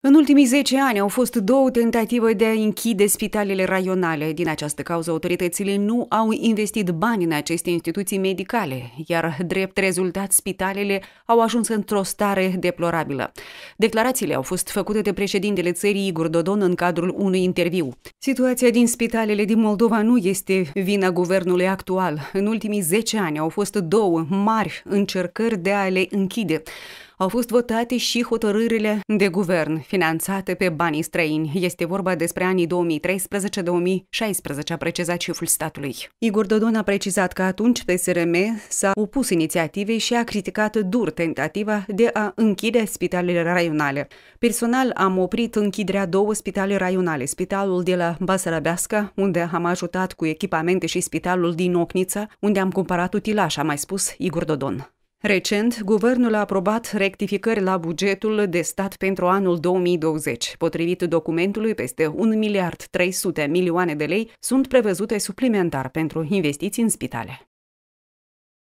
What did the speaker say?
În ultimii 10 ani au fost două tentative de a închide spitalele raionale. Din această cauză, autoritățile nu au investit bani în aceste instituții medicale, iar drept rezultat, spitalele au ajuns într-o stare deplorabilă. Declarațiile au fost făcute de președintele țării Igor Dodon în cadrul unui interviu. Situația din spitalele din Moldova nu este vina guvernului actual. În ultimii 10 ani au fost două mari încercări de a le închide au fost votate și hotărârile de guvern finanțate pe banii străini. Este vorba despre anii 2013-2016, a precizat șeful statului. Igor Dodon a precizat că atunci PSRM s-a opus inițiativei și a criticat dur tentativa de a închide spitalele raionale. Personal am oprit închiderea două spitale raionale, spitalul de la Basarabeasca, unde am ajutat cu echipamente și spitalul din Ocnița, unde am cumpărat utilaș, a mai spus Igor Dodon. Recent, guvernul a aprobat rectificări la bugetul de stat pentru anul 2020. Potrivit documentului, peste 1 miliard 300 milioane de lei sunt prevăzute suplimentar pentru investiții în spitale.